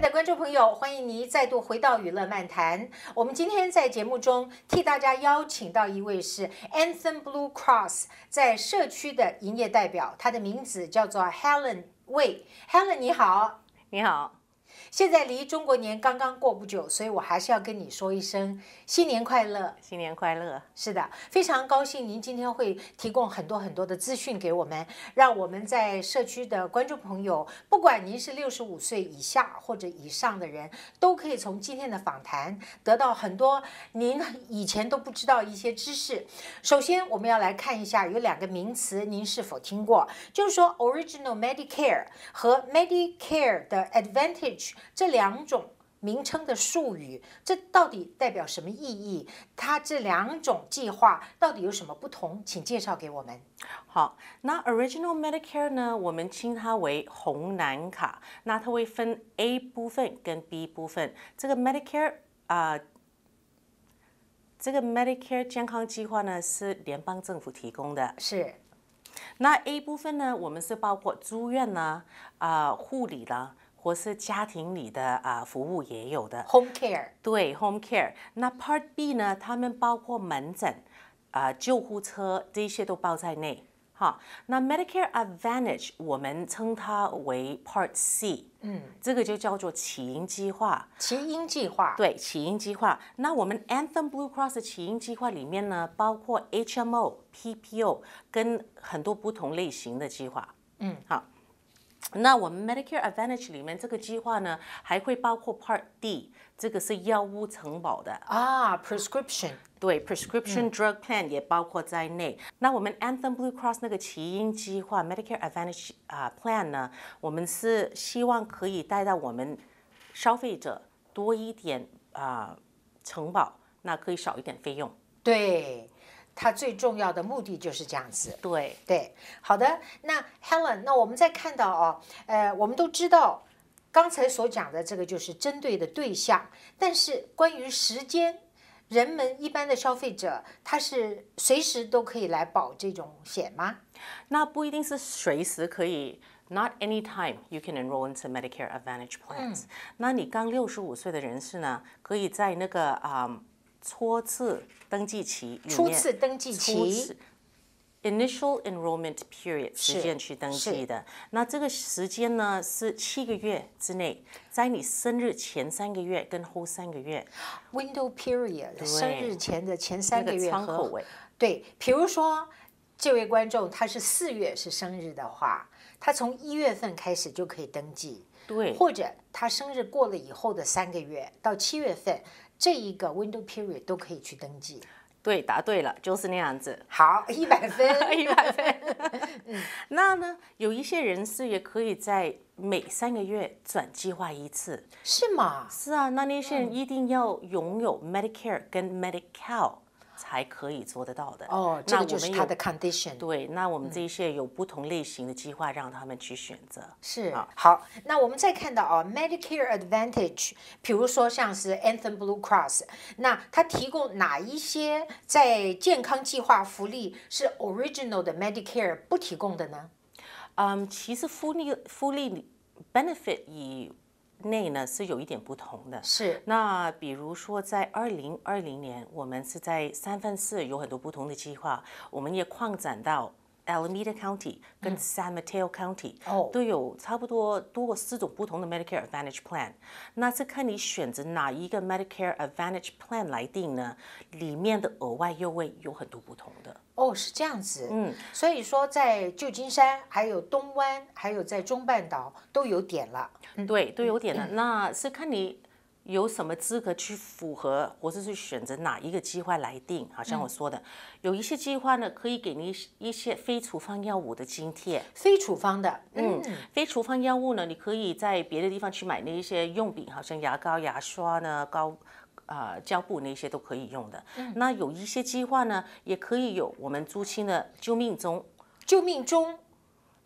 的观众朋友，欢迎您再度回到《娱乐漫谈》。我们今天在节目中替大家邀请到一位是 Anthem Blue Cross 在社区的营业代表，他的名字叫做 Helen Wei。Helen，你好！你好。现在离中国年刚刚过不久，所以我还是要跟你说一声新年快乐。新年快乐，是的，非常高兴您今天会提供很多很多的资讯给我们，让我们在社区的观众朋友，不管您是六十五岁以下或者以上的人，都可以从今天的访谈得到很多您以前都不知道一些知识。首先，我们要来看一下有两个名词您是否听过，就是说 original Medicare 和 Medicare 的 advantage。这两种名称的术语，这到底代表什么意义？它这两种计划到底有什么不同？请介绍给我们。好，那 Original Medicare 呢，我们称它为红蓝卡。那它会分 A 部分跟 B 部分。这个 Medicare 啊，这个 Medicare 健康计划呢，是联邦政府提供的。是。那 A 部分呢，我们是包括住院啦，啊，护理啦。或是家庭里的啊服务也有的，home care，对，home care。那 Part B 呢？他们包括门诊、啊救护车这些都包在内，哈。那 Medicare Advantage 我们称它为 Part C，嗯，这个就叫做起因计划。起因计划，对，起因计划。那我们 Anthem Blue Cross 的起因计划里面呢，包括 HMO、PPO 跟很多不同类型的计划，嗯，好。那我们 Medicare Advantage 里面这个计划呢，还会包括 Part D，这个是药物承保的啊，Prescription，对，Prescription Drug Plan 也包括在内。那我们 Anthem Blue Cross 那个起英计划 Medicare Advantage 啊 Plan 呢，我们是希望可以带到我们消费者多一点啊承保，那可以少一点费用。对。它最重要的目的就是这样子，对对，好的。那 Helen，那我们再看到哦，呃，我们都知道刚才所讲的这个就是针对的对象，但是关于时间，人们一般的消费者他是随时都可以来保这种险吗？那不一定是随时可以，Not anytime you can enroll into Medicare Advantage plans。那你刚六十五岁的人士呢，可以在那个啊。初次登记期，初次登记期，initial enrollment period 时间去登记的。那这个时间呢是七个月之内，在你生日前三个月跟后三个月。Window period，生日前的前三个月。窗口位。对，比如说这位观众他是四月是生日的话，他从一月份开始就可以登记。对。或者他生日过了以后的三个月，到七月份。这一个 window period 都可以去登记，对，答对了，就是那样子。好，一百分，一百分。那呢，有一些人士也可以在每三个月转计划一次，是吗？是啊，那那些人一定要拥有 Medicare 跟 m e d i c a r e 才可以做得到的哦。那我们 n 对，那我们这一些有不同类型的计划，让他们去选择是好。那我们再看到啊，Medicare Advantage，比如说像是 Anthem Blue Cross，那它提供哪一些在健康计划福利是 Original 的 Medicare 不提供的呢？嗯，其实福利福利 benefit 以内呢是有一点不同的，是那比如说在二零二零年，我们是在三分四有很多不同的计划，我们也扩展到。Alameda County 跟 San Mateo County 都有差不多多过四种不同的 Medicare Advantage plan，那是看你选择哪一个 Medicare Advantage plan 来定呢，里面的额外优惠有很多不同的。哦，是这样子，嗯，所以说在旧金山、还有东湾、还有在中半岛都有点了。嗯，对，都有点了。那是看你。有什么资格去符合，或者是选择哪一个计划来定？好像我说的，有一些计划呢，可以给你一些非处方药物的津贴。非处方的，嗯，非处方药物呢，你可以在别的地方去买那一些用品，好像牙膏、牙刷呢，膏啊、胶布那些都可以用的。那有一些计划呢，也可以有我们朱期的救命钟。救命钟。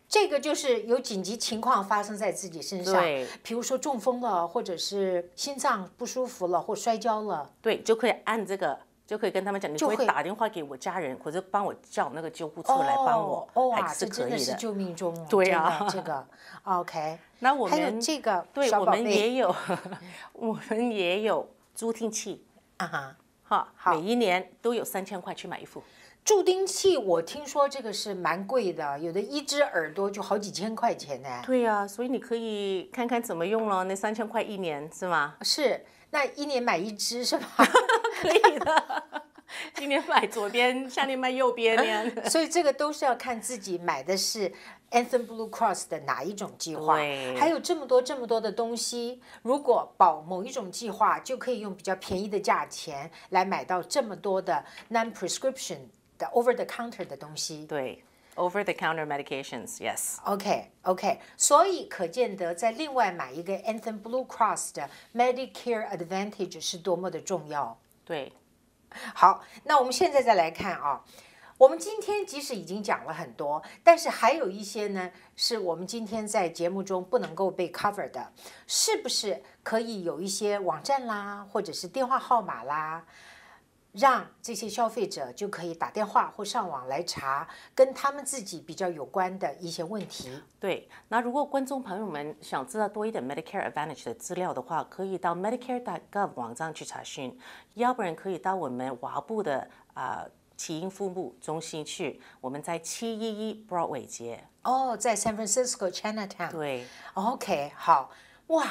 这个就是有紧急情况发生在自己身上，比如说中风了，或者是心脏不舒服了，或摔跤了，对，就可以按这个，就可以跟他们讲，你就会打电话给我家人，或者帮我叫那个救护车来帮我，是这以的是救命钟，对啊，这个，OK，那我们还有这个，对，我们也有，我们也有助听器，啊哈，好，每一年都有三千块去买一副。助听器，我听说这个是蛮贵的，有的一只耳朵就好几千块钱呢。对呀，所以你可以看看怎么用了，那三千块一年是吗？是，那一年买一只是吧？可以的，今 年买左边，下年买右边呢。所以这个都是要看自己买的是 Anthem Blue Cross 的哪一种计划。还有这么多这么多的东西，如果保某一种计划，就可以用比较便宜的价钱来买到这么多的 non-prescription。的 over the counter 的东西，对，over the counter medications，yes，OK，OK，所以可见得在另外买一个 Anthem Blue Cross 的 Medicare Advantage 是多么的重要。对，好，那我们现在再来看啊，我们今天即使已经讲了很多，但是还有一些呢，是我们今天在节目中不能够被 c o v e r 的，是不是可以有一些网站啦，或者是电话号码啦？让这些消费者就可以打电话或上网来查跟他们自己比较有关的一些问题。对，那如果观众朋友们想知道多一点 Medicare Advantage 的资料的话，可以到 Medicare.gov 网站去查询，要不然可以到我们华埠的啊启英服务中心去，我们在七一一 Broadway 街。哦，在 San Francisco Chinatown。对。OK，好，哇。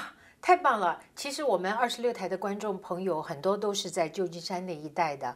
太棒了！其实我们二十六台的观众朋友很多都是在旧金山那一带的。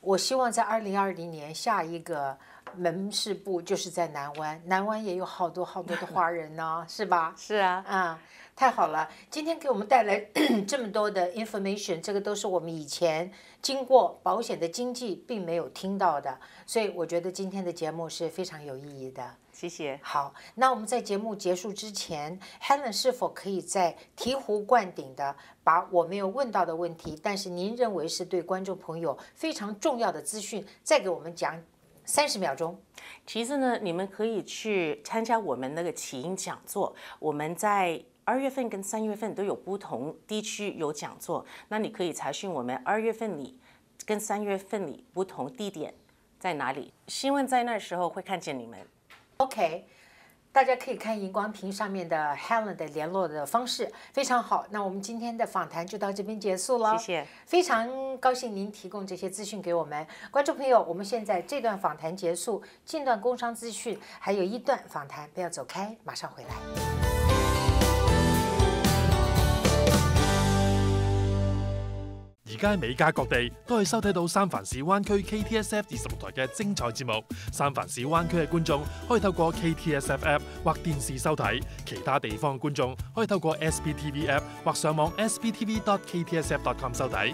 我希望在二零二零年下一个门市部就是在南湾，南湾也有好多好多的华人呢，是吧？是啊，啊。太好了，今天给我们带来 这么多的 information，这个都是我们以前经过保险的经济并没有听到的，所以我觉得今天的节目是非常有意义的。谢谢。好，那我们在节目结束之前，Helen 是否可以在醍醐灌顶的把我没有问到的问题，但是您认为是对观众朋友非常重要的资讯，再给我们讲三十秒钟。其次呢，你们可以去参加我们那个起因讲座，我们在。二月份跟三月份都有不同地区有讲座，那你可以查询我们二月份里跟三月份里不同地点在哪里。希望在那时候会看见你们。OK，大家可以看荧光屏上面的 Helen 的联络的方式，非常好。那我们今天的访谈就到这边结束了。谢谢。非常高兴您提供这些资讯给我们，观众朋友，我们现在这段访谈结束，近段工商资讯还有一段访谈，不要走开，马上回来。而家喺美加各地都可以收睇到三藩市湾区 KTSF 二十六台嘅精彩节目。三藩市湾区嘅观众可以透过 KTSF app 或电视收睇，其他地方嘅观众可以透过 SBTV app 或上网 SBTV.KTSF.com 收睇。